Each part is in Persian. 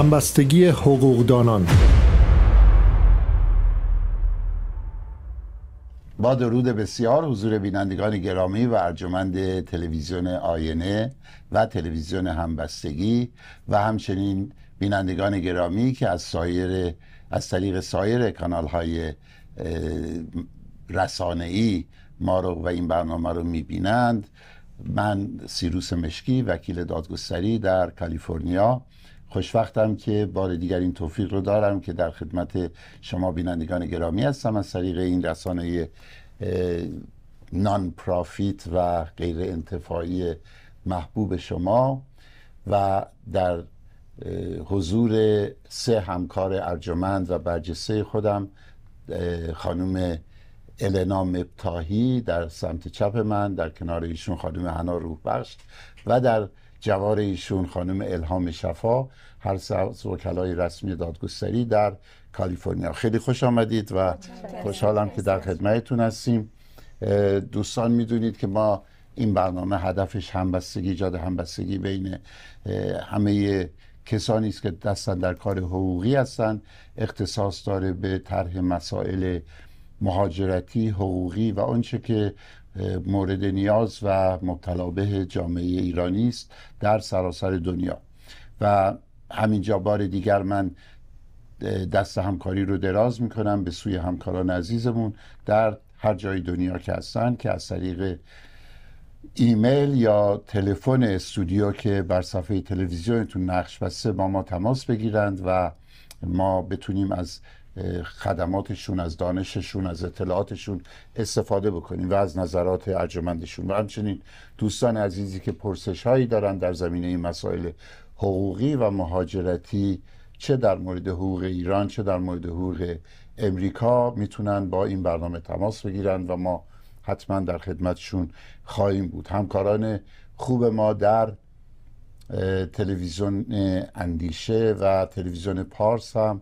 همبستگی حقوقدانان با درود بسیار حضور بینندگان گرامی و ارجمند تلویزیون آینه و تلویزیون همبستگی و همچنین بینندگان گرامی که از سایر از طریق سایر کانال های رسانه ای ما رو و این برنامه رو میبینند من سیروس مشکی وکیل دادگستری در کالیفرنیا خوشوقتم که بار دیگر این توفیق رو دارم که در خدمت شما بینندگان گرامی هستم از طریق این رسانه نان پرافیت و غیر انتفاعی محبوب شما و در حضور سه همکار ارجمند و برجسته خودم خانم النا مبتاهی در سمت چپ من در کنار ایشون خانم حنا روح بخش و در جوار ایشون خانم الهام شفا هر سه وکلای رسمی دادگستری در کالیفرنیا خیلی خوش آمدید و خوشحالم که در خدمتتون هستیم دوستان میدونید که ما این برنامه هدفش همبستگی ایجاد همبستگی بین همه کسانی است که دستن در کار حقوقی هستند اختصاص داره به طرح مسائل مهاجرتی حقوقی و آنچه که مورد نیاز و مبتلابه جامعه ایرانی است در سراسر دنیا و همینجا بار دیگر من دست همکاری رو دراز میکنم به سوی همکاران عزیزمون در هر جای دنیا که هستن که از طریق ایمیل یا تلفن استودیو که بر صفحه تلویزیونتون نقش بسته با ما تماس بگیرند و ما بتونیم از خدماتشون از دانششون از اطلاعاتشون استفاده بکنیم و از نظرات ارجمندشون و همچنین دوستان عزیزی که پرسش هایی دارن در زمینه این مسائل حقوقی و مهاجرتی چه در مورد حقوق ایران چه در مورد حقوق امریکا میتونن با این برنامه تماس بگیرن و ما حتما در خدمتشون خواهیم بود همکاران خوب ما در تلویزیون اندیشه و تلویزیون پارس هم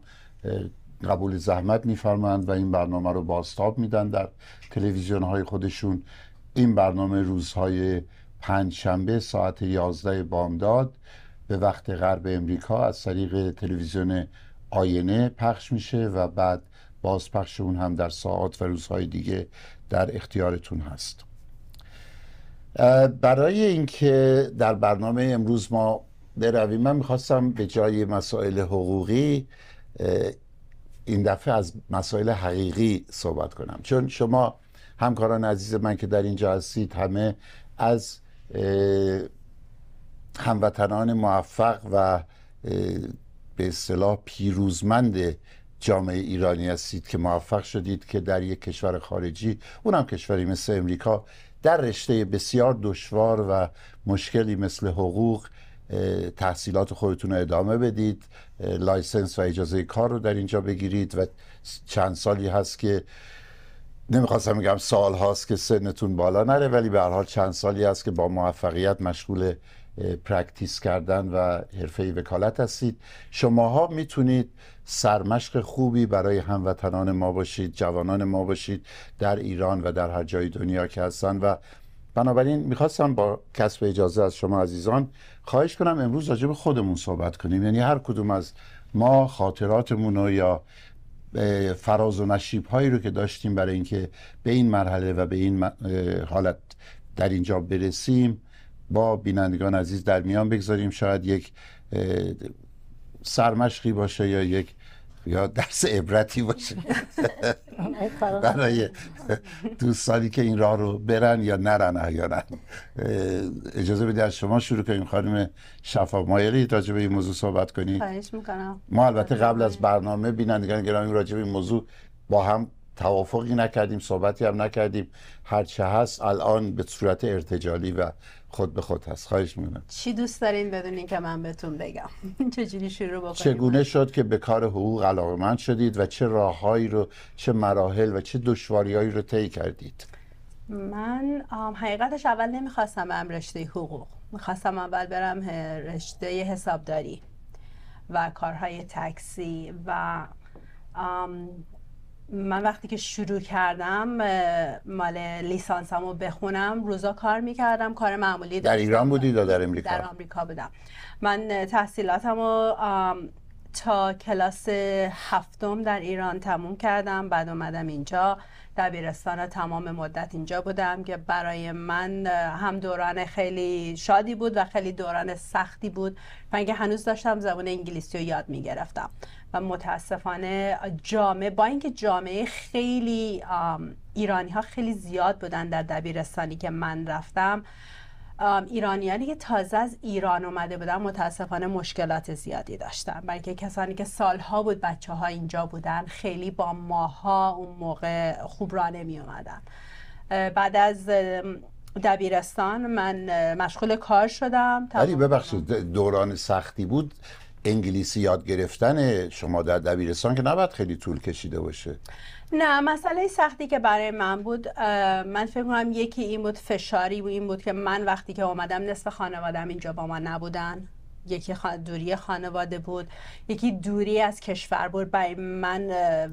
قبول زحمت میفرمند و این برنامه رو بازتاب میدن در تلویزیون های خودشون این برنامه روزهای پنج شنبه ساعت 11 بامداد به وقت غرب امریکا از طریق تلویزیون آینه پخش میشه و بعد بازپخش اون هم در ساعات و روزهای دیگه در اختیارتون هست برای اینکه در برنامه امروز ما برویم من میخواستم به جای مسائل حقوقی این دفعه از مسائل حقیقی صحبت کنم چون شما همکاران عزیز من که در اینجا هستید همه از هموطنان موفق و به اصطلاح پیروزمند جامعه ایرانی هستید که موفق شدید که در یک کشور خارجی هم کشوری مثل امریکا در رشته بسیار دشوار و مشکلی مثل حقوق تحصیلات خودتون رو ادامه بدید لایسنس و اجازه کار رو در اینجا بگیرید و چند سالی هست که نمیخواستم میگم سال هاست که سنتون بالا نره ولی به هر حال چند سالی هست که با موفقیت مشغول پرکتیس کردن و حرفه وکالت هستید شماها میتونید سرمشق خوبی برای هموطنان ما باشید جوانان ما باشید در ایران و در هر جای دنیا که هستن و بنابراین میخواستم با کسب اجازه از شما عزیزان خواهش کنم امروز راجع به خودمون صحبت کنیم یعنی هر کدوم از ما خاطراتمون رو یا فراز و نشیب هایی رو که داشتیم برای اینکه به این مرحله و به این حالت در اینجا برسیم با بینندگان عزیز در میان بگذاریم شاید یک سرمشقی باشه یا یک یا درس عبرتی باشه برای دوستانی که این راه رو برن یا نرن احیانا اجازه بدید از شما شروع کنیم خانم شفا مایلی راجع این موضوع صحبت کنیم ما البته قبل از برنامه بینندگان گرامی راجع این موضوع با هم توافقی نکردیم صحبتی هم نکردیم هرچه هست الان به صورت ارتجالی و خود به خود هست خواهش میکنم چی دوست دارین بدونین که من بهتون بگم چجوری شروع بکنیم چگونه شد که به کار حقوق علاقه علاقمند شدید و چه راههایی رو چه مراحل و چه دشواریهایی رو طی کردید من حقیقتش اول نمیخواستم برم رشته حقوق میخواستم اول برم رشته حسابداری و کارهای تاکسی و من وقتی که شروع کردم مال لیسانسم رو بخونم روزا کار میکردم کار معمولی داشتم. در ایران بودی یا در امریکا؟ در آمریکا بودم من تحصیلاتم رو تا کلاس هفتم در ایران تموم کردم بعد اومدم اینجا دبیرستان تمام مدت اینجا بودم که برای من هم دوران خیلی شادی بود و خیلی دوران سختی بود من که هنوز داشتم زبان انگلیسی رو یاد میگرفتم و متاسفانه جامعه با اینکه جامعه خیلی ایرانی ها خیلی زیاد بودن در دبیرستانی که من رفتم ایرانیانی که تازه از ایران اومده بودن متاسفانه مشکلات زیادی داشتن بلکه کسانی که سالها بود بچه ها اینجا بودن خیلی با ماها اون موقع خوب را نمی اومدن بعد از دبیرستان من مشغول کار شدم ولی ببخشید دوران سختی بود انگلیسی یاد گرفتن شما در دبیرستان که نباید خیلی طول کشیده باشه نه مسئله سختی که برای من بود من فکر کنم یکی این بود فشاری بود این بود که من وقتی که اومدم نصف خانوادم اینجا با ما نبودن یکی دوری خانواده بود یکی دوری از کشور بود برای من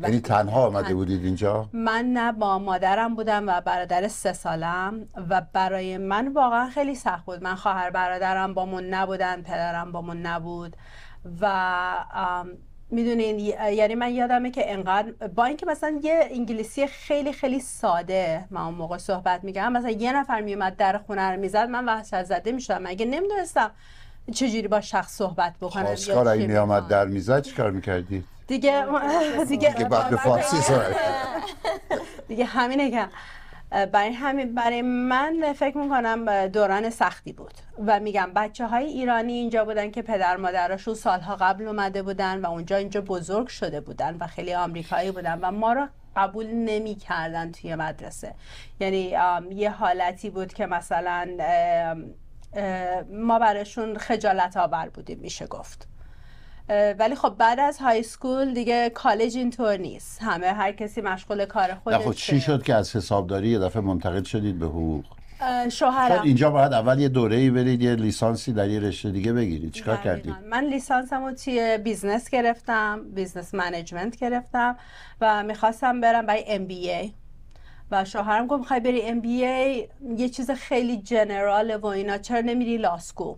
یعنی تنها آمده بودید اینجا من نه با مادرم بودم و برادر سه سالم و برای من واقعا خیلی سخت بود من خواهر برادرم من نبودن پدرم با من نبود و میدونین یعنی من یادمه که انقدر با اینکه مثلا یه انگلیسی خیلی خیلی ساده من اون موقع صحبت میگم مثلا یه نفر میومد در خونه رو میزد من وحشت زده میشدم مگه نمیدونستم چجوری با شخص صحبت بکنم کار این میامد در میزد چیکار میکردی؟ دیگه دیگه, دیگه دیگه همینه که برای همین برای من فکر میکنم دوران سختی بود و میگم بچه های ایرانی اینجا بودن که پدر مادرشون سالها قبل اومده بودن و اونجا اینجا بزرگ شده بودن و خیلی آمریکایی بودن و ما را قبول نمی کردن توی مدرسه یعنی یه حالتی بود که مثلا ما براشون خجالت آور بودیم میشه گفت ولی خب بعد از های سکول دیگه کالج اینطور نیست همه هر کسی مشغول کار خب، خودشه خب چی شد که از حسابداری یه دفعه منتقل شدید به حقوق شوهرم خب، اینجا باید اول یه دوره ای برید یه لیسانسی در یه رشته دیگه بگیرید چیکار کردید من لیسانسمو توی بیزنس گرفتم بیزنس منیجمنت گرفتم و میخواستم برم برای ام بی ای و شوهرم گفت میخوای بری ام بی ای یه چیز خیلی جنراله و اینا چرا نمیری لاسکو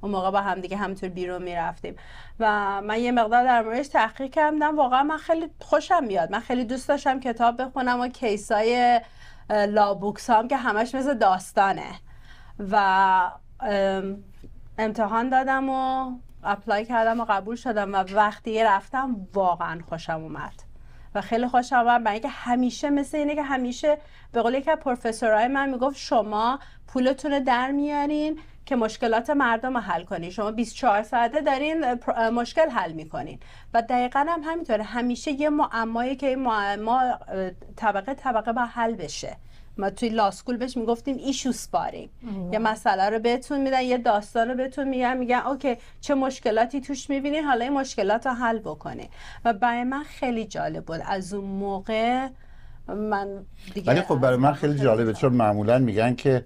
اون موقع با همدیگه همینطور بیرون میرفتیم و من یه مقدار در موردش تحقیق کردم واقعا من خیلی خوشم میاد من خیلی دوست داشتم کتاب بخونم و کیسای لابوکس هم که همش مثل داستانه و امتحان دادم و اپلای کردم و قبول شدم و وقتی رفتم واقعا خوشم اومد و خیلی خوشم اومد برای اینکه همیشه مثل اینه که همیشه به قول یکی از پروفسورهای من میگفت شما پولتون رو در میارین که مشکلات مردم رو حل کنین شما 24 ساعته دارین مشکل حل میکنین و دقیقا هم همینطوره همیشه یه معمایی که این معما طبقه طبقه با حل بشه ما توی لاسکول بهش میگفتیم ایشو سپاریم یه مسئله رو بهتون میدن یه داستان رو بهتون میگن میگن اوکی چه مشکلاتی توش میبینین حالا این مشکلات رو حل بکنه و برای من خیلی جالب بود از اون موقع من دیگه ولی خب برای من خیلی جالبه چون معمولا میگن که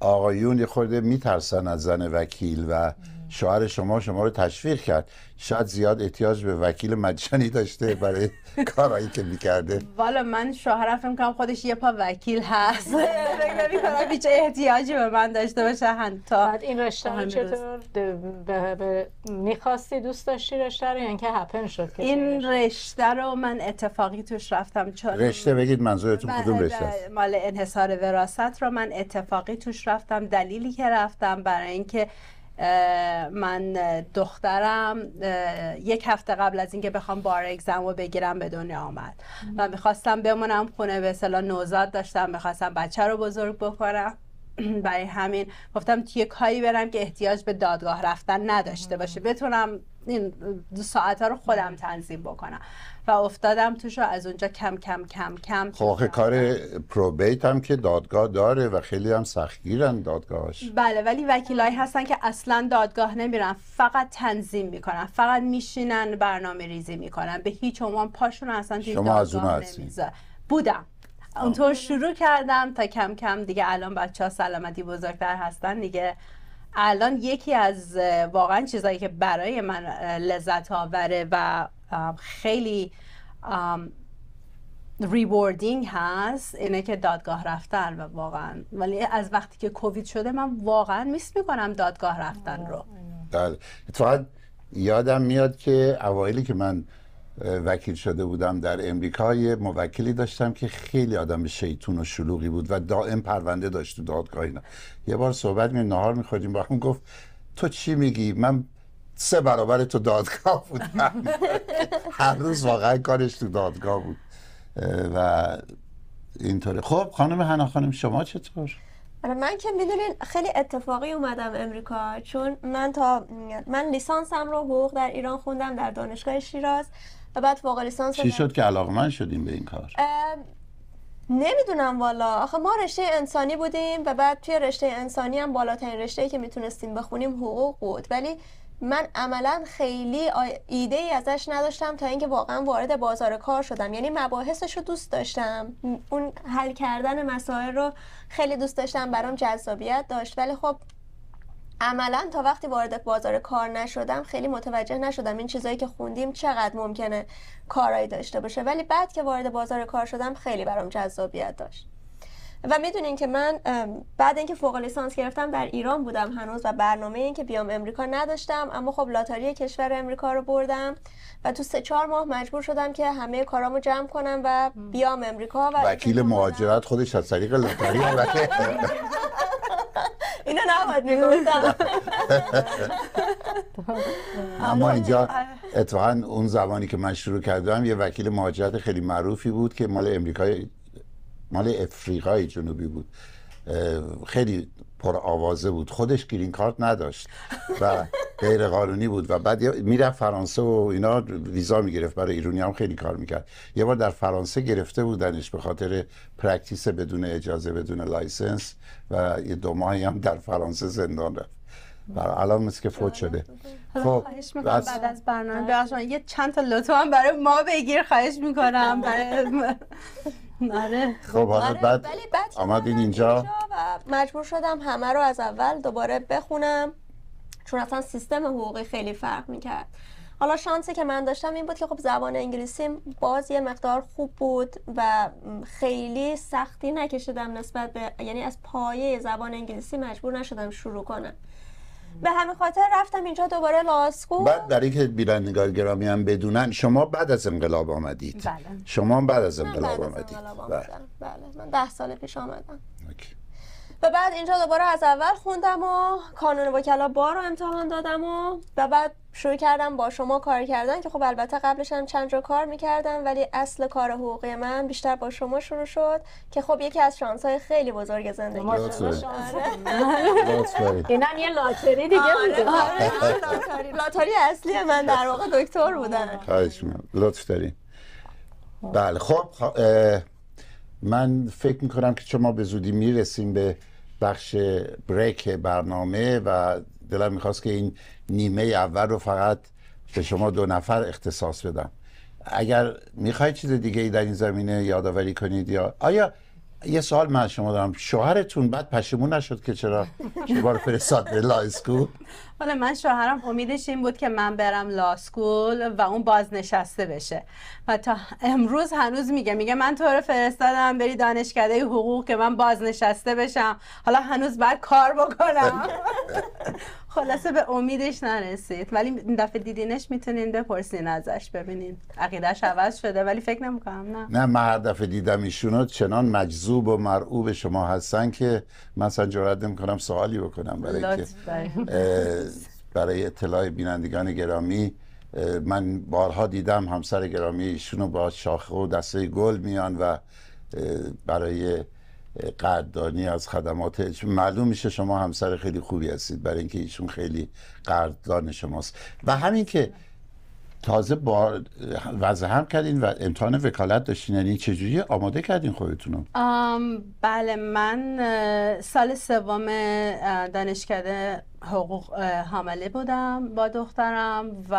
آقایون خود خورده میترسن از زن وکیل و شوهر شما شما رو تشویق کرد شاید زیاد احتیاج به وکیل مجانی داشته برای کارهایی که میکرده والا من شوهر فکر کنم خودش یه پا وکیل هست فکر نمی‌کنم چه احتیاجی به من داشته باشه تا بعد این رشته چطور میخواستی دوست داشتی رشته رو یعنی که هپن شد که این رشته رو من اتفاقی توش رفتم چون رشته بگید منظورتون بله، کدوم بله. رشته مال انحصار وراست رو من اتفاقی توش رفتم دلیلی که رفتم برای اینکه من دخترم یک هفته قبل از اینکه بخوام بار اگزم رو بگیرم به دنیا آمد و میخواستم بمونم خونه به نوزاد داشتم میخواستم بچه رو بزرگ بکنم برای همین گفتم یه کاری برم که احتیاج به دادگاه رفتن نداشته باشه بتونم این دو ساعت ها رو خودم تنظیم بکنم و افتادم توش از اونجا کم کم کم کم خب کار پروبیت هم که دادگاه داره و خیلی هم سختگیرن دادگاهش بله ولی وکیلایی هستن که اصلا دادگاه نمیرن فقط تنظیم میکنن فقط میشینن برنامه ریزی میکنن به هیچ عنوان پاشون اصلا شما دادگاه از بودم اونطور شروع کردم تا کم کم دیگه الان بچه ها سلامتی بزرگتر هستن دیگه الان یکی از واقعا چیزایی که برای من لذت آوره و خیلی ریوردینگ هست اینه که دادگاه رفتن و واقعا ولی از وقتی که کووید شده من واقعا میس میکنم دادگاه رفتن رو بله یادم میاد که اوایلی که من وکیل شده بودم در امریکا یه موکلی داشتم که خیلی آدم شیطون و شلوغی بود و دائم پرونده داشت تو دادگاه اینا یه بار صحبت می نهار میخوریم با هم گفت تو چی میگی من سه برابر تو دادگاه بودم هر روز واقعا کارش تو دادگاه بود و اینطوره خب خانم هنا خانم شما چطور؟ آره، من که میدونین خیلی اتفاقی اومدم امریکا چون من تا من لیسانسم رو حقوق در ایران خوندم در دانشگاه شیراز و بعد چی شد که من شدیم به این کار نمیدونم والا آخه ما رشته انسانی بودیم و بعد توی رشته انسانی هم بالاترین رشته که میتونستیم بخونیم حقوق بود ولی من عملا خیلی ایده ای ازش نداشتم تا اینکه واقعا وارد بازار کار شدم یعنی مباحثش رو دوست داشتم اون حل کردن مسائل رو خیلی دوست داشتم برام جذابیت داشت ولی خب عملا تا وقتی وارد بازار کار نشدم خیلی متوجه نشدم این چیزایی که خوندیم چقدر ممکنه کارایی داشته باشه ولی بعد که وارد بازار کار شدم خیلی برام جذابیت داشت و میدونین که من بعد اینکه فوق لیسانس گرفتم در ایران بودم هنوز و برنامه این که بیام امریکا نداشتم اما خب لاتاری کشور امریکا رو بردم و تو سه چهار ماه مجبور شدم که همه کارامو جمع کنم و بیام امریکا و وکیل مهاجرت خودش از طریق لاتاری اینو نباید میگفتم اما اینجا اتفاقا اون زمانی که من شروع کردم یه وکیل مهاجرت خیلی معروفی بود که مال امریکای مال افریقای جنوبی بود خیلی پر آوازه بود خودش گرین کارت نداشت و غیر قانونی بود و بعد میرفت فرانسه و اینا ویزا میگرفت برای ایرونی هم خیلی کار میکرد یه بار در فرانسه گرفته بودنش به خاطر پرکتیس بدون اجازه بدون لایسنس و یه دو ماهی هم در فرانسه زندان رفت و الان مثل که فوت شده خب بعد از برنامه یه چند تا هم برای ما بگیر خواهش میکنم آره خب حالا آره. بعد, اینجا, مجبور شدم همه رو از اول دوباره بخونم چون اصلا سیستم حقوقی خیلی فرق میکرد حالا شانسی که من داشتم این بود که خب زبان انگلیسی باز یه مقدار خوب بود و خیلی سختی نکشیدم نسبت به یعنی از پایه زبان انگلیسی مجبور نشدم شروع کنم به همین خاطر رفتم اینجا دوباره لاسکو بعد در که بیرندگار گرامی هم بدونن شما بعد از انقلاب آمدید بله. شما بعد از انقلاب آمدید بله. بله. من ده سال پیش آمدم و بعد اینجا دوباره از اول خوندم و کانون وکلا بار رو امتحان دادم و و بعد شروع کردم با شما کار کردن که خب البته قبلش هم چند جا کار میکردم ولی اصل کار حقوقی من بیشتر با شما شروع شد که خب یکی از شانس های خیلی بزرگ زندگی اینم یه لاتری دیگه آره، بود آره، آره، لاتری اصلی من در واقع دکتر بودن خواهش داریم بله خب, خب، من فکر میکنم که شما به زودی میرسیم به بخش بریک برنامه و دلم میخواست که این نیمه اول رو فقط به شما دو نفر اختصاص بدم اگر میخواید چیز دیگه ای در این زمینه یادآوری کنید یا آیا یه سوال من شما دارم شوهرتون بعد پشیمون نشد که چرا شما رو فرستاد به لایسکو؟ حالا من شوهرم امیدش این بود که من برم لاسکول و اون بازنشسته بشه و تا امروز هنوز میگه میگه من تو رو فرستادم بری دانشکده حقوق که من بازنشسته بشم حالا هنوز باید کار بکنم خلاصه به امیدش نرسید ولی این دفعه دیدینش میتونین بپرسین ازش ببینین عقیدهش عوض شده ولی فکر نمیکنم نه نه من هر دفعه دیدم ایشونو چنان مجذوب و مرعوب شما هستن که من اصلا جرئت کنم سوالی بکنم برای که برای اطلاع بینندگان گرامی من بارها دیدم همسر گرامی ایشونو با شاخه و دسته گل میان و برای قدردانی از خدمات معلوم میشه شما همسر خیلی خوبی هستید برای اینکه ایشون خیلی قدردان شماست و همین که تازه با وضع هم کردین و امتحان وکالت داشتین یعنی چجوری آماده کردین خودتون بله من سال سوم دانشکده حقوق حامله بودم با دخترم و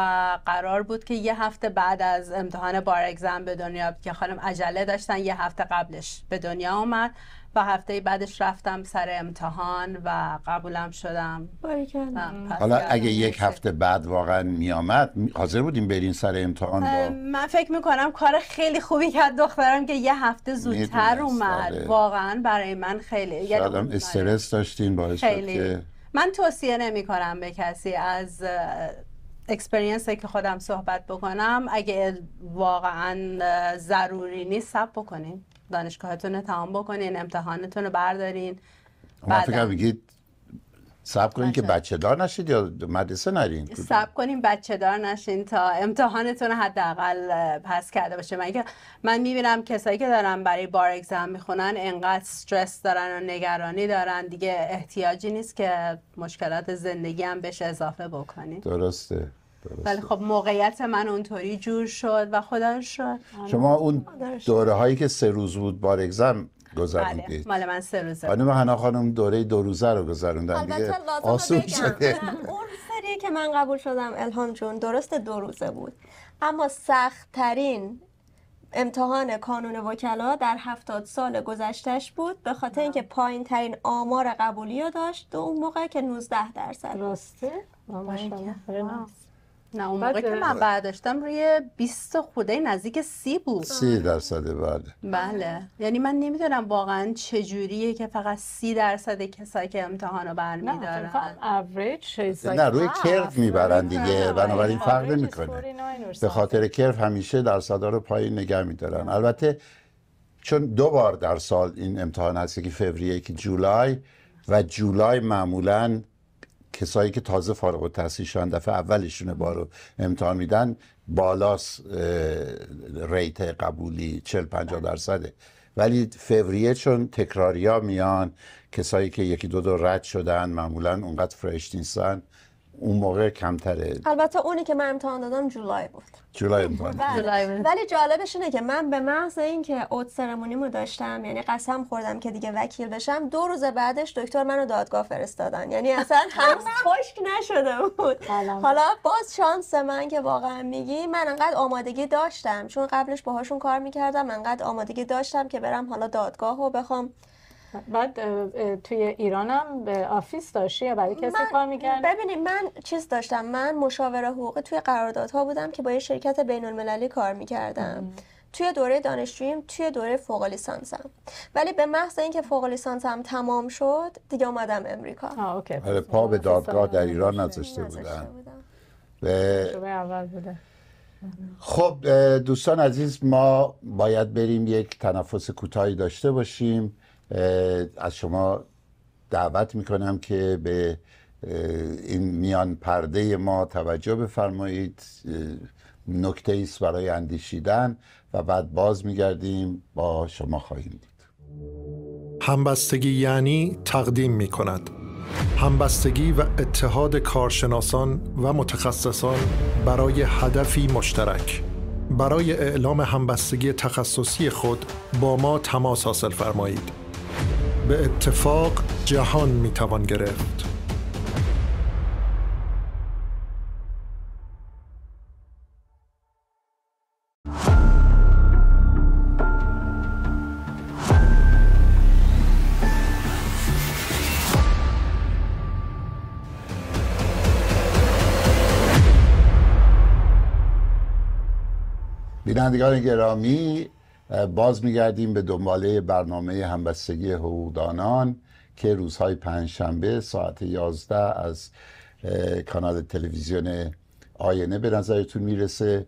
قرار بود که یه هفته بعد از امتحان بار اگزم به دنیا که خانم عجله داشتن یه هفته قبلش به دنیا اومد و هفته بعدش رفتم سر امتحان و قبولم شدم حالا اگه یک هفته بعد واقعا میامد حاضر بودیم برین سر امتحان با... من فکر میکنم کار خیلی خوبی کرد دخترم که یه هفته زودتر اومد آره. واقعا برای من خیلی یعنی شاید آره. استرس داشتین باعث خیلی. که... من توصیه نمی کنم به کسی از اکسپرینس که خودم صحبت بکنم اگه واقعا ضروری نیست سب بکنیم دانشگاهتون رو تمام بکنین امتحانتون رو بردارین فکر بگید سب کنین که بچه دار نشید یا مدرسه نرین سب کنین بچه دار نشین تا امتحانتون حداقل پس کرده باشه من من میبینم کسایی که دارن برای بار اگزم میخونن انقدر استرس دارن و نگرانی دارن دیگه احتیاجی نیست که مشکلات زندگی هم بهش اضافه بکنین درسته ولی خب موقعیت من اونطوری جور شد و خدا شد شما آره. اون دوره هایی که سه روز بود بار اگزم گذروندید بله. مال من سه روزه خانم هنه خانم دوره دو روزه رو گذروندن دیگه آسون شده اون سری که من قبول شدم الهام جون درست دو روزه بود اما سخت ترین امتحان کانون وکلا در هفتاد سال گذشتش بود به خاطر اینکه پایین ترین آمار قبولی رو داشت و اون موقع که 19 درصد راسته نه اون موقع که من برداشتم روی 20 خوده نزدیک سی بود سی درصد بله بله یعنی من نمیدونم واقعا چجوریه که فقط سی درصد کسایی که امتحانو برمیدارن نه نه روی کرف میبرن دیگه بنابراین فرق میکنه به خاطر کرف همیشه درصدا رو پایین نگه میدارن البته چون دو بار در سال این امتحان هست که فوریه که جولای و جولای معمولاً کسایی که تازه فارغ التحصیل شدن دفعه اولشون بارو امتحان میدن بالاس ریت قبولی 40 50 درصده ولی فوریه چون تکراریا میان کسایی که یکی دو دو رد شدن معمولا اونقدر فرش نیستن اون موقع کمتره البته اونی که من امتحان دادم جولای بود جولای بله. امتحان ولی جالبش اینه که من به محض اینکه اوت سرمونیمو داشتم یعنی قسم خوردم که دیگه وکیل بشم دو روز بعدش دکتر منو دادگاه فرستادن یعنی اصلا هم خشک نشده بود حالا باز شانس من که واقعا میگی من انقدر آمادگی داشتم چون قبلش باهاشون کار میکردم انقدر آمادگی داشتم که برم حالا دادگاه بخوام بعد توی ایرانم آفیس داشتی یا برای کسی کار میکردی؟ ببینید من چیز داشتم من مشاوره حقوقی توی قراردادها بودم که با یه شرکت بین المللی کار میکردم توی دوره دانشجوییم توی دوره فوق لیسانسم ولی به محض اینکه فوق لیسانسم تمام شد دیگه اومدم امریکا آه، اوکی. آره، پا به دادگاه در ایران نذاشته بودن اول بوده خب دوستان عزیز ما باید بریم یک تنفس کوتاهی داشته باشیم از شما دعوت میکنم که به این میان پرده ما توجه بفرمایید نکته است برای اندیشیدن و بعد باز میگردیم با شما خواهیم دید همبستگی یعنی تقدیم میکند همبستگی و اتحاد کارشناسان و متخصصان برای هدفی مشترک برای اعلام همبستگی تخصصی خود با ما تماس حاصل فرمایید به اتفاق جهان میتوان گرفت بینندگان گرامی باز میگردیم به دنباله برنامه همبستگی حقوقدانان که روزهای پنجشنبه ساعت 11 از کانال تلویزیون آینه به نظرتون میرسه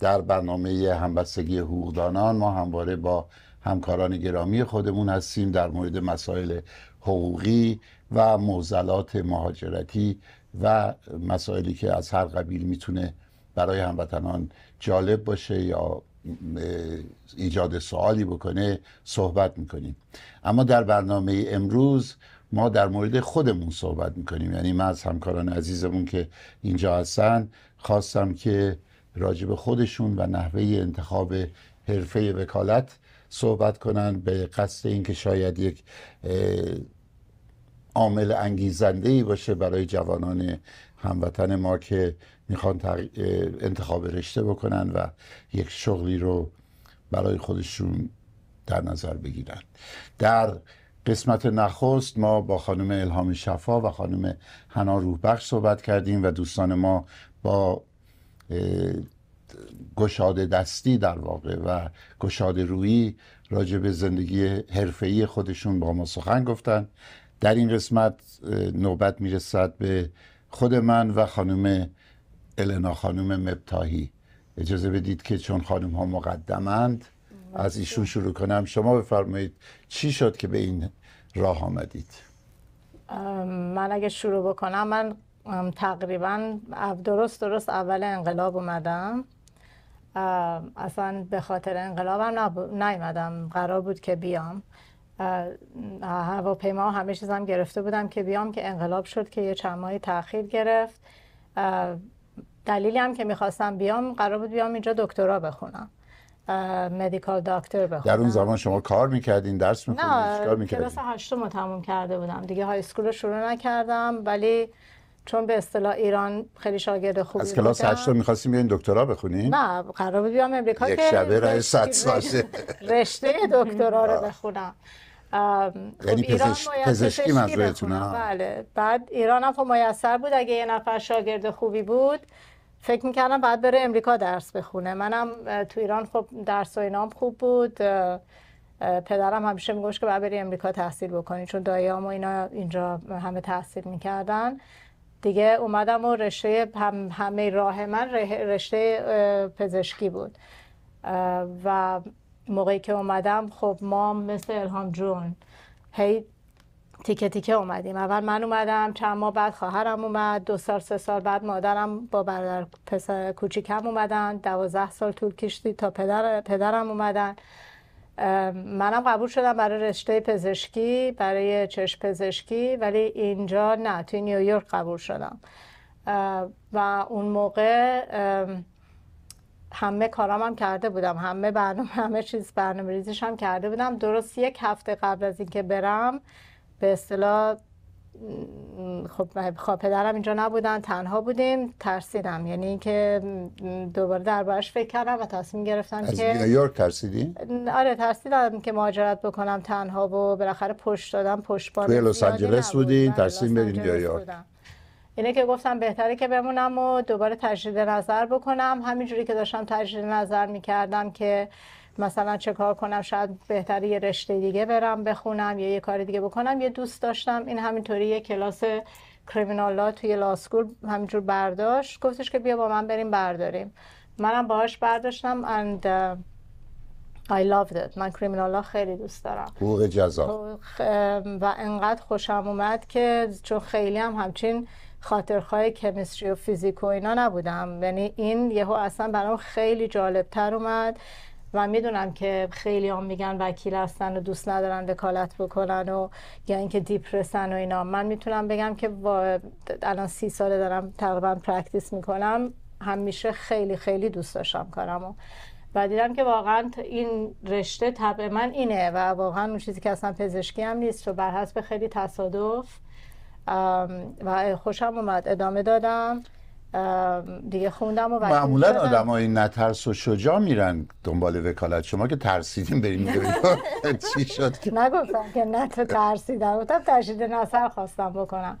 در برنامه همبستگی حقوقدانان ما همواره با همکاران گرامی خودمون هستیم در مورد مسائل حقوقی و موزلات مهاجرتی و مسائلی که از هر قبیل میتونه برای هموطنان جالب باشه یا ایجاد سوالی بکنه صحبت میکنیم اما در برنامه امروز ما در مورد خودمون صحبت میکنیم یعنی من از همکاران عزیزمون که اینجا هستن خواستم که راجب خودشون و نحوه انتخاب حرفه وکالت صحبت کنن به قصد اینکه شاید یک عامل انگیزنده ای باشه برای جوانان هموطن ما که میخوان انتخاب رشته بکنن و یک شغلی رو برای خودشون در نظر بگیرن در قسمت نخست ما با خانم الهام شفا و خانم حنا روحبخش صحبت کردیم و دوستان ما با گشاده دستی در واقع و گشاده رویی راجع به زندگی حرفه‌ای خودشون با ما سخن گفتن در این قسمت نوبت میرسد به خود من و خانم النا خانم مبتاهی اجازه بدید که چون خانم ها مقدمند از ایشون شروع کنم شما بفرمایید چی شد که به این راه آمدید من اگه شروع بکنم من تقریبا درست درست اول انقلاب اومدم اصلا به خاطر انقلابم نیومدم قرار بود که بیام هواپیما همه چیزم گرفته بودم که بیام که انقلاب شد که یه چند ماهی تاخیر گرفت دلیلی هم که میخواستم بیام قرار بود بیام اینجا دکترا بخونم مدیکال دکتر بخونم در اون زمان شما کار میکردین درس میخوندین نه کار کلاس هشتم تموم کرده بودم دیگه های اسکول رو شروع نکردم ولی چون به اصطلاح ایران خیلی شاگرد خوبی از کلاس هشتم میخواستیم بیاین دکترا بخونین نه قرار بود بیام امریکا یک شبه رای 100 سازه رشته دکترا رو بخونم یعنی خب پزشکی پزشکی بله بعد ایران هم خب میسر بود اگه یه نفر شاگرد خوبی بود فکر میکردم باید بره امریکا درس بخونه منم تو ایران خب درس و اینام خوب بود پدرم همیشه میگوش که باید بری امریکا تحصیل بکنی چون دایام و اینا اینجا همه تحصیل میکردن دیگه اومدم و رشته هم همه راه من رشته پزشکی بود و موقعی که اومدم خب ما مثل الهام جون هی تیکه تیکه اومدیم اول من اومدم چند ماه بعد خواهرم اومد دو سال سه سال بعد مادرم با برادر پسر کوچیکم اومدن دوازده سال طول کشتی تا پدر پدرم اومدن منم قبول شدم برای رشته پزشکی برای چشم پزشکی ولی اینجا نه توی نیویورک قبول شدم و اون موقع همه کارام هم کرده بودم همه برنامه همه چیز برنامه ریزیش هم کرده بودم درست یک هفته قبل از اینکه برم به اصطلاح خب, خواه خب، پدرم اینجا نبودن تنها بودیم ترسیدم یعنی اینکه دوباره دربارش فکر کردم و تصمیم گرفتم از که نیویورک ترسیدی آره ترسیدم که مهاجرت بکنم تنها و بالاخره پشت دادم پشت توی لس آنجلس بودین ترسیم برین نیویورک اینه که گفتم بهتره که بمونم و دوباره تجدید نظر بکنم همینجوری که داشتم تجدید نظر میکردم که مثلا چه کار کنم شاید بهتره یه رشته دیگه برم بخونم یا یه کار دیگه بکنم یه دوست داشتم این همینطوری یه کلاس کریمینالا توی لاسکول همینجور برداشت گفتش که بیا با من بریم برداریم منم باهاش برداشتم and uh, I loved it. من کریمینالا خیلی دوست دارم حقوق جزا و انقدر خوشم اومد که چون خیلی هم همچین خاطرخواه کمیستری و فیزیک و اینا نبودم یعنی این یهو اصلا برام خیلی جالبتر اومد من میدونم که خیلی هم میگن وکیل هستن و دوست ندارن وکالت بکنن و یا اینکه دیپرسن و اینا من میتونم بگم که الان سی ساله دارم تقریبا پرکتیس میکنم همیشه خیلی خیلی دوست داشتم کنم و و دیدم که واقعا این رشته طبع من اینه و واقعا اون چیزی که اصلا پزشکی هم نیست و بر حسب خیلی تصادف و خوشم اومد ادامه دادم دیگه خوندم و معمولا آدم های نترس و شجاع میرن دنبال وکالت شما که ترسیدیم بریم چی شد که نگفتم که نه ترسیدم گفتم نظر خواستم بکنم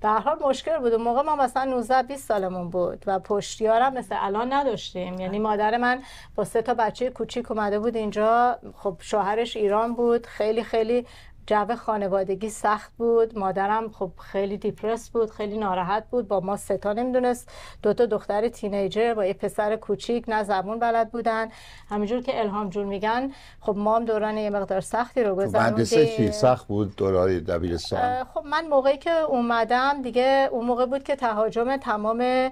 به حال مشکل بود موقع ما مثلا 19 20 سالمون بود و پشتیارم مثل الان نداشتیم یعنی مادر من با سه تا بچه کوچیک اومده بود اینجا خب شوهرش ایران بود خیلی خیلی جو خانوادگی سخت بود مادرم خب خیلی دیپرس بود خیلی ناراحت بود با ما ستا نمیدونست دو تا دختر تینیجر با یه پسر کوچیک نه زبون بلد بودن همینجور که الهام جون میگن خب مام هم دوران یه مقدار سختی رو گذروندیم مدرسه چی سخت بود دوران دبیرستان خب من موقعی که اومدم دیگه اون موقع بود که تهاجم تمام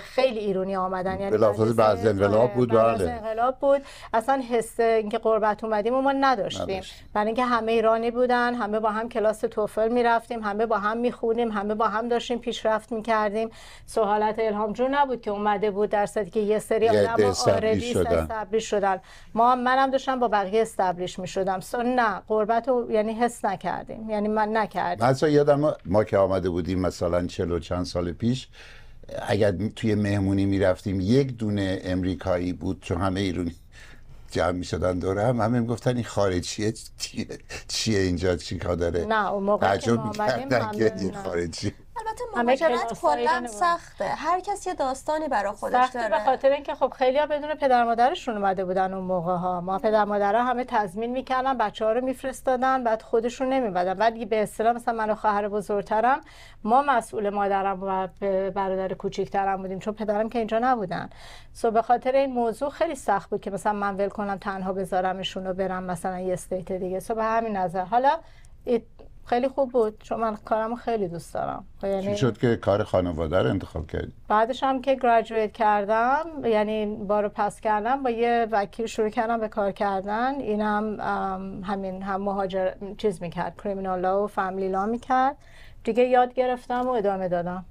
خیلی ایرونی آمدن یعنی بلافاصله بعد انقلاب بود آره، بله انقلاب بود اصلا حس اینکه قربت اومدیم و ما نداشتیم برای اینکه همه ایرانی بودن همه با هم کلاس توفل میرفتیم همه با هم میخونیم همه با هم داشتیم پیشرفت میکردیم سوالت الهام جون نبود که اومده بود در که یه سری آدم آردی شدن ما منم داشتم با بقیه استبلیش میشدم نه قربت رو یعنی حس نکردیم یعنی من نکردیم مثلا یادم ما که آمده بودیم مثلا چلو چند سال پیش اگر توی مهمونی میرفتیم یک دونه امریکایی بود چون همه ایرونی جمع می شدن دوره هم همه می این خارجیه چیه, چیه اینجا چی داره نه اون موقع که ما که این خارجی البته مهاجرت کلا سخته هر کس یه داستانی برای خودش سخته داره به خاطر اینکه خب خیلی ها بدون پدر مادرشون اومده بودن اون موقع ها ما پدر مادرها همه تضمین میکردن بچه ها رو میفرستادن بعد خودشون نمیبدن بعد به اصطلاح مثلا من و خواهر بزرگترم ما مسئول مادرم و برادر کوچیکترم بودیم چون پدرم که اینجا نبودن سو به خاطر این موضوع خیلی سخت بود که مثلا من ول کنم تنها بذارمشون و برم مثلا یه استیت دیگه سو به همین نظر حالا خیلی خوب بود چون من کارم خیلی دوست دارم خب، یعنی چی شد که کار خانواده رو انتخاب کردی؟ بعدش هم که گراجویت کردم یعنی بارو پس کردم با یه وکیل شروع کردم به کار کردن اینم هم همین هم مهاجر چیز میکرد کریمینال لا و فامیلی لا میکرد دیگه یاد گرفتم و ادامه دادم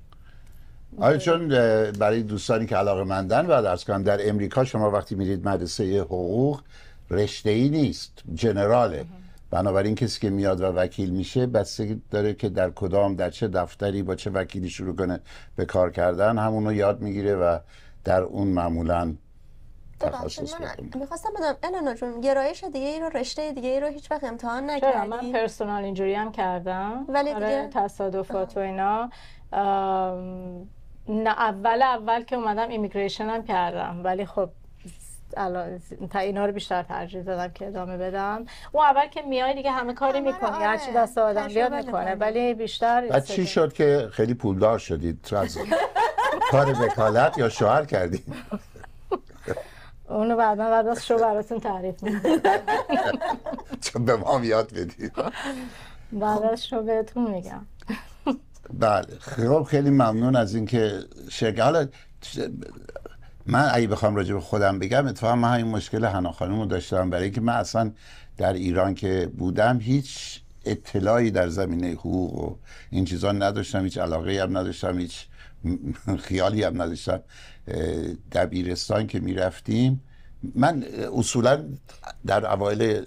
آیا چون برای دوستانی که علاقه مندن بعد از کنم در امریکا شما وقتی میرید مدرسه حقوق رشته ای نیست جنراله بنابراین کسی که میاد و وکیل میشه بسته داره که در کدام در چه دفتری با چه وکیلی شروع کنه به کار کردن همونو یاد میگیره و در اون معمولا تخصص من میخواستم بدم الان جون گرایش دیگه ای رو رشته دیگه ای رو هیچ وقت امتحان نکردی من پرسونال اینجوری هم کردم ولی آره، دیگه آره تصادفات و اینا نه اول اول که اومدم ایمیگریشن هم کردم ولی خب الان تا اینا رو بیشتر ترجیح دادم که ادامه بدم او اول که میای دیگه همه کاری میکنه آره، هر چی دست آدم بیاد میکنه ولی بیشتر بعد چی شد که خیلی پولدار شدید کار وکالت یا شوهر کردید اونو بعدا بعد از شو براتون تعریف میکنم چون به ما یاد بدی بعد از شو بهتون میگم بله خب خیلی ممنون از اینکه شرکت من اگه بخوام راجع به خودم بگم اتفاقا من همین مشکل حنا رو داشتم برای اینکه من اصلا در ایران که بودم هیچ اطلاعی در زمینه حقوق و این چیزا نداشتم هیچ علاقه هم نداشتم هیچ خیالی هم نداشتم دبیرستان که میرفتیم من اصولا در اوایل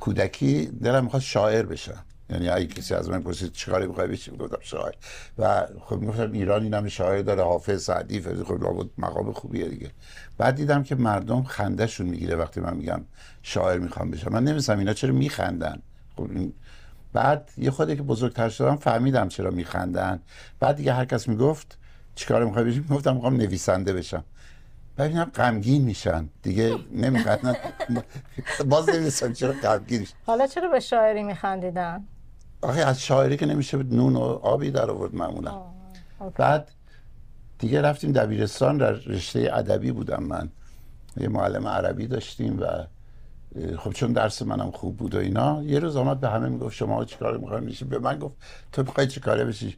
کودکی دلم میخواست شاعر بشم یعنی اگه کسی از من پرسید چیکاری می‌خوای بشی گفتم شاعر و خب میگفتم ایران این هم شاعر داره حافظ سعدی فرزی خب لابد مقام خوبیه دیگه بعد دیدم که مردم خندهشون میگیره وقتی من میگم شاعر میخوام بشم من نمی‌فهمم اینا چرا میخندن خب بعد یه خودی که بزرگتر شدم فهمیدم چرا میخندن بعد دیگه هرکس کس میگفت چیکار می‌خوای بشی میگفتم می‌خوام نویسنده بشم بعد اینا غمگین میشن دیگه نمیخندن باز نمیدونم چرا غمگین حالا چرا به شاعری میخندیدن آخه از شاعری که نمیشه نون و آبی در آورد معمولا بعد دیگه رفتیم دبیرستان در رشته ادبی بودم من یه معلم عربی داشتیم و خب چون درس منم خوب بود و اینا یه روز آمد به همه میگفت شما چیکار میخواین میشی؟ به من گفت تو میخوای چیکاره بشی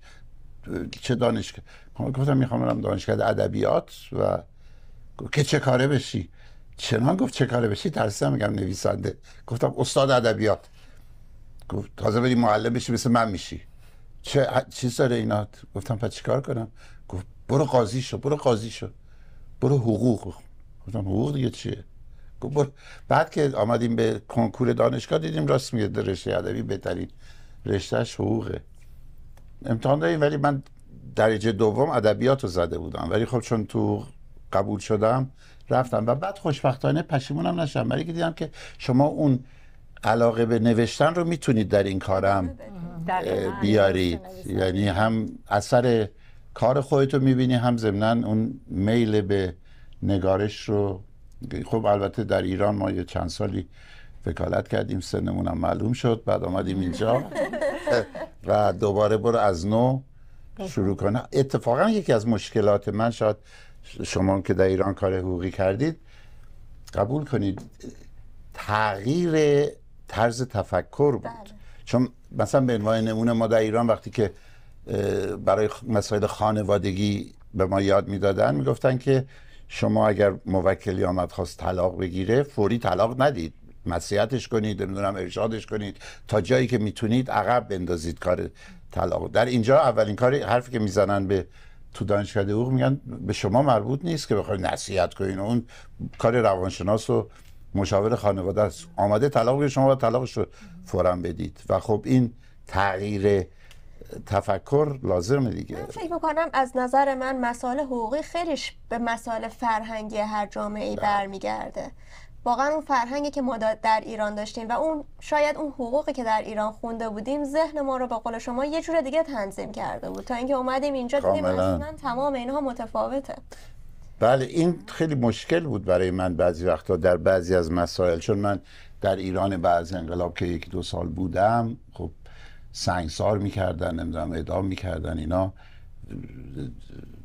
چه دانشگاه خب من گفتم میخوام برم دانشگاه ادبیات و گفت که چه کاره بشی چنان گفت چه کاره بشی ترسیدم میگم نویسنده گفتم استاد ادبیات گفت تازه بری معلم بشی مثل من میشی چه چیز داره اینا گفتم پس چیکار کنم گفت برو قاضی شو برو قاضی شو برو حقوق گفتم حقوق دیگه چیه گفت بعد که آمدیم به کنکور دانشگاه دیدیم راست میگه رشته ادبی بهترین رشتهش حقوقه امتحان داریم ولی من درجه دوم ادبیات رو زده بودم ولی خب چون تو قبول شدم رفتم و بعد خوشبختانه پشیمونم نشدم ولی که دیدم که شما اون علاقه به نوشتن رو میتونید در این کارم بیارید یعنی هم اثر کار خودت رو میبینی هم ضمنا اون میل به نگارش رو خب البته در ایران ما یه چند سالی وکالت کردیم سنمون هم معلوم شد بعد آمدیم اینجا و دوباره برو از نو شروع کنه اتفاقا یکی از مشکلات من شاید شما که در ایران کار حقوقی کردید قبول کنید تغییر طرز تفکر بود بله. چون مثلا به عنوان نمونه ما در ایران وقتی که برای مسائل خانوادگی به ما یاد میدادن میگفتن که شما اگر موکلی آمد خواست طلاق بگیره فوری طلاق ندید مسیحتش کنید نمیدونم ارشادش کنید تا جایی که میتونید عقب بندازید کار طلاق در اینجا اولین کاری حرفی که میزنن به تو دانشکده حقوق میگن به شما مربوط نیست که بخواید نصیحت کنین اون کار روانشناس و مشاور خانواده است آمده طلاق شما و طلاقش رو فورا بدید و خب این تغییر تفکر لازمه دیگه من فکر میکنم از نظر من مسائل حقوقی خیلیش به مسائل فرهنگی هر جامعه ای بله. برمیگرده واقعا اون فرهنگی که ما در ایران داشتیم و اون شاید اون حقوقی که در ایران خونده بودیم ذهن ما رو به قول شما یه جور دیگه تنظیم کرده بود تا اینکه اومدیم اینجا دیدیم اصلا تمام اینها متفاوته بله این خیلی مشکل بود برای من بعضی وقتا در بعضی از مسائل چون من در ایران بعض انقلاب که یکی دو سال بودم خب سنگسار میکردن نمیدونم اعدام میکردن اینا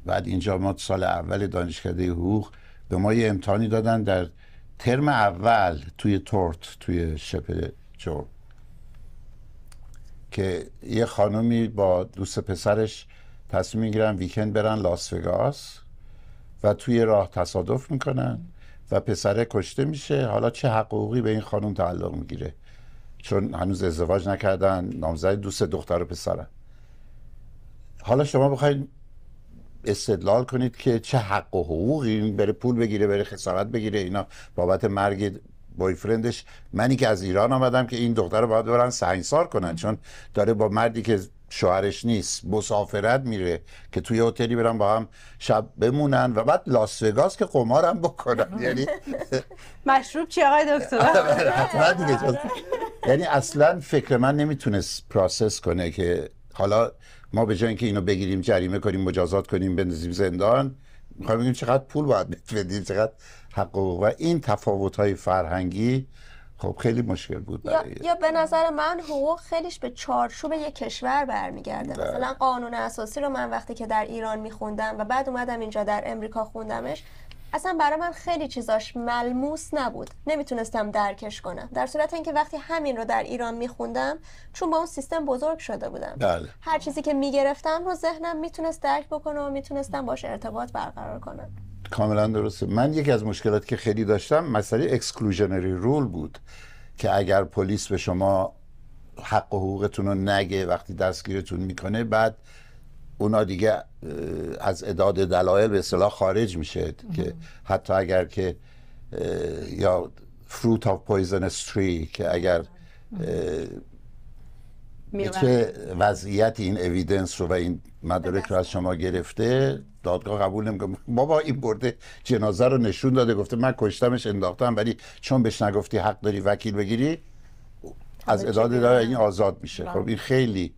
بعد اینجا ما سال اول دانشکده حقوق به ما یه امتحانی دادن در ترم اول توی تورت توی شپ جور که یه خانومی با دوست پسرش تصمیم میگیرن ویکند برن لاس وگاس و توی راه تصادف میکنن و پسره کشته میشه حالا چه حقوقی به این خانم تعلق میگیره چون هنوز ازدواج نکردن نامزد دوست دختر و پسرن حالا شما بخواید استدلال کنید که چه حق و حقوقی این بره پول بگیره بره خسارت بگیره اینا بابت مرگ بایفرندش منی که از ایران آمدم که این دختر رو باید برن سنگسار کنن چون داره با مردی که شوهرش نیست مسافرت میره که توی هتلی برن با هم شب بمونن و بعد لاس که قمارم هم بکنن یعنی مشروب چی آقای دکتر یعنی اصلا فکر من نمیتونست پروسس کنه که حالا ما به جای اینکه اینو بگیریم جریمه کنیم مجازات کنیم بندازیم زندان میخوایم بگیم چقدر پول باید بدیم چقدر حق و این تفاوت های فرهنگی خب خیلی مشکل بود یا, یا به نظر من حقوق خیلیش به چارچوب یک کشور برمیگرده بله. مثلا قانون اساسی رو من وقتی که در ایران میخوندم و بعد اومدم اینجا در امریکا خوندمش اصلا برای من خیلی چیزاش ملموس نبود نمیتونستم درکش کنم در صورت اینکه وقتی همین رو در ایران میخوندم چون با اون سیستم بزرگ شده بودم بله. هر چیزی که میگرفتم رو ذهنم میتونست درک بکنم و میتونستم باش ارتباط برقرار کنم کاملا درسته من یکی از مشکلاتی که خیلی داشتم مسئله اکسکلوژنری رول بود که اگر پلیس به شما حق و حقوقتون رو نگه وقتی دستگیرتون میکنه بعد اونا دیگه از اداد دلایل به اصطلاح خارج میشه که حتی اگر که یا فروت آف پویزن استری که اگر چه وضعیت این اویدنس رو و این مدارک رو از شما گرفته دادگاه قبول نمیکنه بابا این برده جنازه رو نشون داده گفته من کشتمش انداختم ولی چون بهش نگفتی حق داری وکیل بگیری از اداد داره این آزاد میشه خب این بله. خیلی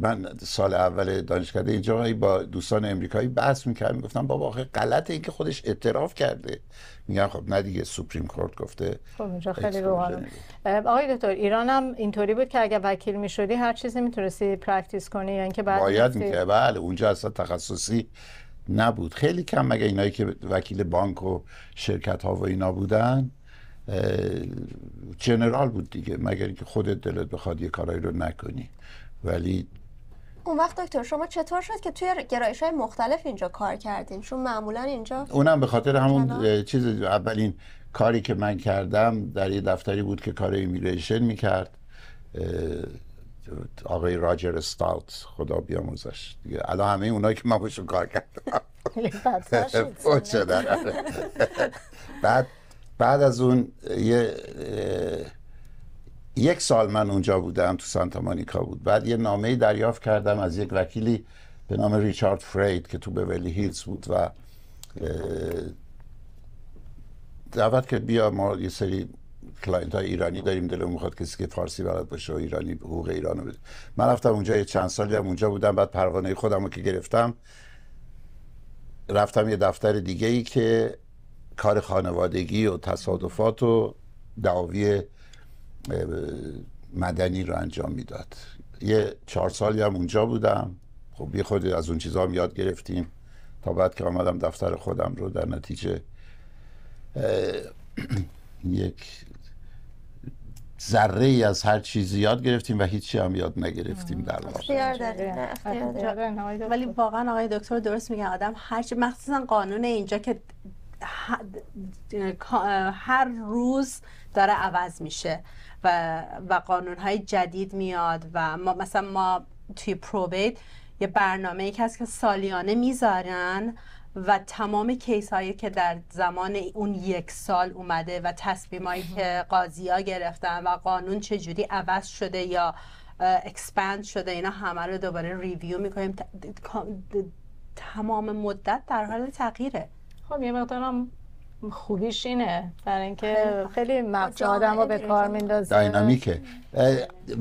من سال اول دانشکده اینجا با دوستان امریکایی بحث میکردم میگفتم بابا آخه غلطه اینکه خودش اعتراف کرده میگن خب نه دیگه سوپریم کورت گفته خب خیلی روحانه آقای دکتر ایران هم اینطوری بود که اگر وکیل میشدی هر چیزی میتونستی پرکتیس کنی یعنی که بعد باید میکرد بله اونجا اصلا تخصصی نبود خیلی کم مگه اینایی که وکیل بانک و شرکت ها و اینا بودن جنرال بود دیگه مگر اینکه خودت دلت بخواد یه کارایی رو نکنی ولی اون وقت دکتر شما چطور شد که توی گرایش های مختلف اینجا کار کردین چون معمولا اینجا اونم به خاطر همون جنا. چیز اولین کاری که من کردم در یه دفتری بود که کار ایمیگریشن میکرد آقای راجر استالت خدا بیاموزش دیگه الان همه اونایی که من باشون کار کردم یعنی بعد بعد از اون یه یک سال من اونجا بودم تو سانتا مانیکا بود بعد یه نامه ای دریافت کردم از یک وکیلی به نام ریچارد فرید که تو بیولی هیلز بود و دعوت که بیا ما یه سری کلاینت های ایرانی داریم دلمون میخواد کسی که فارسی بلد باشه و ایرانی حقوق ایرانو رو بده من رفتم اونجا یه چند سالی هم اونجا بودم بعد پروانه خودم رو که گرفتم رفتم یه دفتر دیگه ای که کار خانوادگی و تصادفات و مدنی رو انجام میداد یه چهار سالی هم اونجا بودم خب یه خود از اون چیزها هم یاد گرفتیم تا بعد که آمدم دفتر خودم رو در نتیجه یک ذره ای از هر چیزی یاد گرفتیم و هیچی هم یاد نگرفتیم در واقع ولی واقعا آقای دکتر درست میگن آدم هر چی مخصوصا قانون اینجا که هر روز داره عوض میشه و, و قانون های جدید میاد و مثلا ما توی پروبیت یه برنامه ای هست که سالیانه میذارن و تمام کیس هایی که در زمان اون یک سال اومده و تصمیم هایی که قاضی ها گرفتن و قانون چجوری عوض شده یا اکسپند شده اینا همه رو دوباره ریویو میکنیم تمام مدت در حال تغییره خب یه مقدارم خوبیش اینه برای اینکه خیلی مغز آدم رو به کار میندازه داینامیکه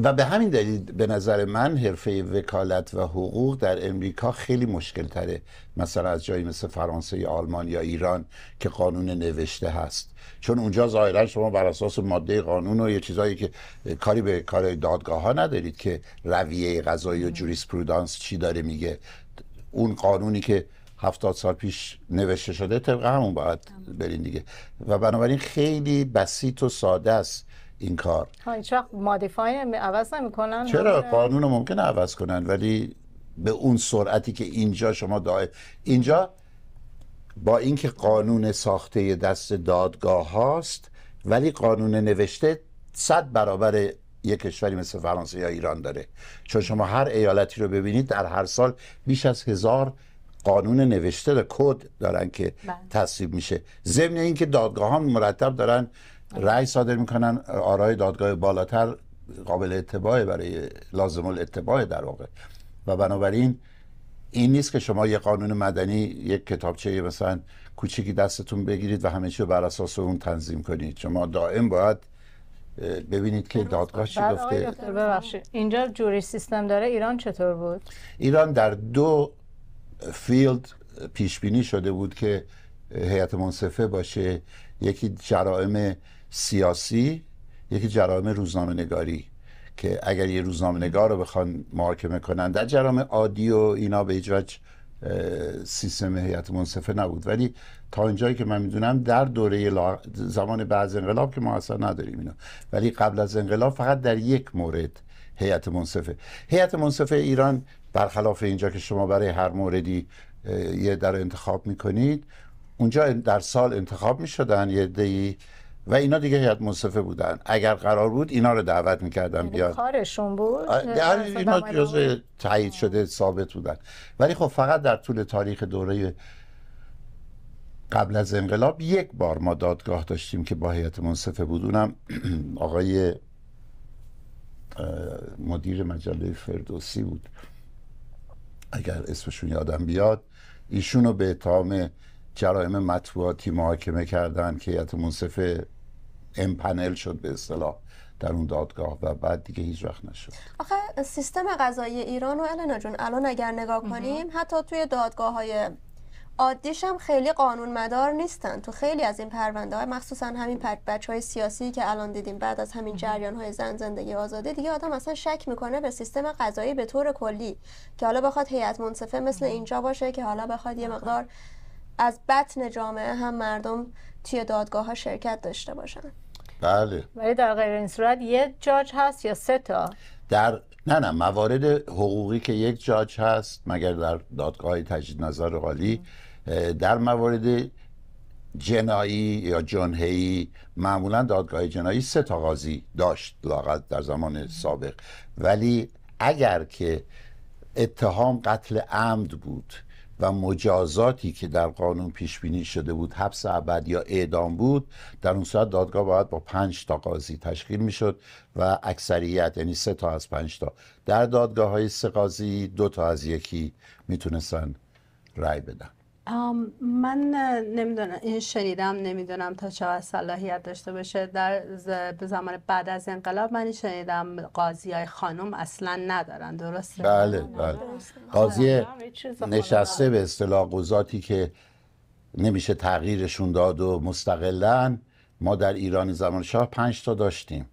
و به همین دلیل به نظر من حرفه وکالت و حقوق در امریکا خیلی مشکل تره مثلا از جایی مثل فرانسه یا آلمان یا ایران که قانون نوشته هست چون اونجا ظاهرا شما بر اساس ماده قانون و یه چیزایی که کاری به کار دادگاه ها ندارید که رویه قضایی و جوریسپرودانس چی داره میگه اون قانونی که هفتاد سال پیش نوشته شده طبق همون باید برین دیگه و بنابراین خیلی بسیط و ساده است این کار ها هیچ وقت مادیفای عوض نمیکنن چرا آره. قانون ممکنه عوض کنن ولی به اون سرعتی که اینجا شما دائم اینجا با اینکه قانون ساخته دست دادگاه هاست ولی قانون نوشته صد برابر یک کشوری مثل فرانسه یا ایران داره چون شما هر ایالتی رو ببینید در هر سال بیش از هزار قانون نوشته در کد دارن که بله. تصویب میشه ضمن اینکه ها مرتب دارن رأی صادر میکنن آرای دادگاه بالاتر قابل اتباع برای لازم الاتباع در واقع و بنابراین این نیست که شما یه قانون مدنی یک کتابچه مثلا کوچیکی دستتون بگیرید و همه چی بر اساس اون تنظیم کنید شما دائم باید ببینید که دادگاه چی بله، گفته اینجا جوری سیستم داره ایران چطور بود ایران در دو فیلد پیش بینی شده بود که هیئت منصفه باشه یکی جرائم سیاسی یکی جرائم روزنامه نگاری که اگر یه روزنامه نگار رو بخوان محاکمه کنن در جرائم عادی و اینا به هیچ سیستم هیئت منصفه نبود ولی تا اینجایی که من میدونم در دوره زمان بعد انقلاب که ما اصلا نداریم اینو ولی قبل از انقلاب فقط در یک مورد هیئت منصفه هیئت منصفه ایران برخلاف اینجا که شما برای هر موردی یه در انتخاب میکنید اونجا در سال انتخاب میشدن یه دی و اینا دیگه هیئت منصفه بودن اگر قرار بود اینا رو دعوت میکردن یعنی بیاد کارشون بود در اینا جزء تایید شده ثابت بودن ولی خب فقط در طول تاریخ دوره قبل از انقلاب یک بار ما دادگاه داشتیم که با هیئت منصفه بود اونم آقای مدیر مجله فردوسی بود اگر اسمشون یادم بیاد ایشون رو به اتهام جرایم مطبوعاتی محاکمه کردن که هیئت منصفه امپنل شد به اصطلاح در اون دادگاه و بعد دیگه هیچ وقت نشد آخه سیستم قضایی ایران و النا جون الان اگر نگاه کنیم حتی توی دادگاه های عادیش هم خیلی قانون مدار نیستن تو خیلی از این پرونده های مخصوصا همین بچه های سیاسی که الان دیدیم بعد از همین جریان های زن زندگی آزاده دیگه آدم اصلا شک میکنه به سیستم قضایی به طور کلی که حالا بخواد هیئت منصفه مثل اینجا باشه که حالا بخواد یه مقدار از بطن جامعه هم مردم توی دادگاه ها شرکت داشته باشن بله ولی در غیر این صورت یه جاج هست یا سه تا در نه نه موارد حقوقی که یک جاج هست مگر در دادگاه تجدید نظر غالی در موارد جنایی یا جنهی معمولا دادگاه جنایی سه تا قاضی داشت لاغت در زمان سابق ولی اگر که اتهام قتل عمد بود و مجازاتی که در قانون پیش بینی شده بود حبس ابد یا اعدام بود در اون ساعت دادگاه باید با پنج تا قاضی تشکیل میشد و اکثریت یعنی سه تا از پنج تا در دادگاه های سه قاضی دو تا از یکی میتونستن رأی بدن من نمیدونم این شنیدم نمیدونم تا چه صلاحیت داشته باشه در به زمان بعد از انقلاب من شنیدم قاضی های خانم اصلا ندارن درسته بله بله قاضی خب، نشسته به اصطلاح قضاتی که نمیشه تغییرشون داد و مستقلن ما در ایران زمان شاه پنج تا داشتیم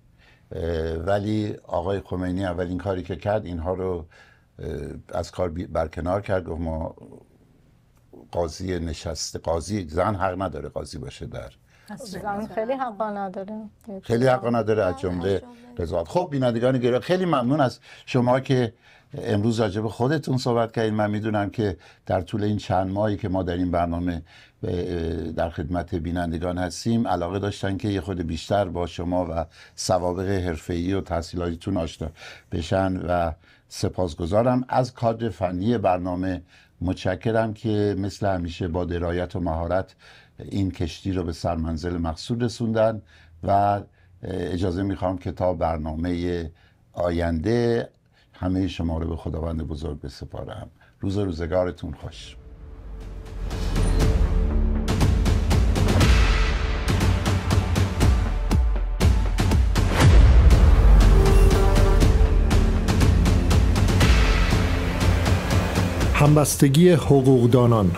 ولی آقای خمینی اولین کاری که کرد اینها رو از کار برکنار کرد گفت ما قاضی نشست قاضی زن حق نداره قاضی باشه در زن خیلی حقا نداره خیلی حقا نداره از جمله خب بینندگان گرامی خیلی ممنون از شما که امروز به خودتون صحبت کردین من میدونم که در طول این چند ماهی که ما در این برنامه در خدمت بینندگان هستیم علاقه داشتن که یه خود بیشتر با شما و سوابق حرفه‌ای و تحصیلاتتون آشنا بشن و سپاسگزارم از کادر فنی برنامه متشکرم که مثل همیشه با درایت و مهارت این کشتی رو به سرمنزل مقصود رسوندن و اجازه میخوام که تا برنامه آینده همه شما رو به خداوند بزرگ بسپارم روز روزگارتون خوش همبستگی حقوقدانان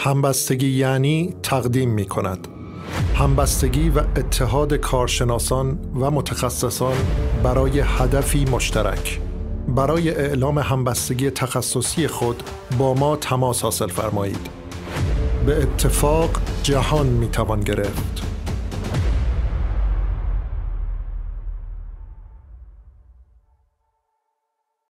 همبستگی یعنی تقدیم می کند. همبستگی و اتحاد کارشناسان و متخصصان برای هدفی مشترک برای اعلام همبستگی تخصصی خود با ما تماس حاصل فرمایید. به اتفاق جهان می توان گرفت.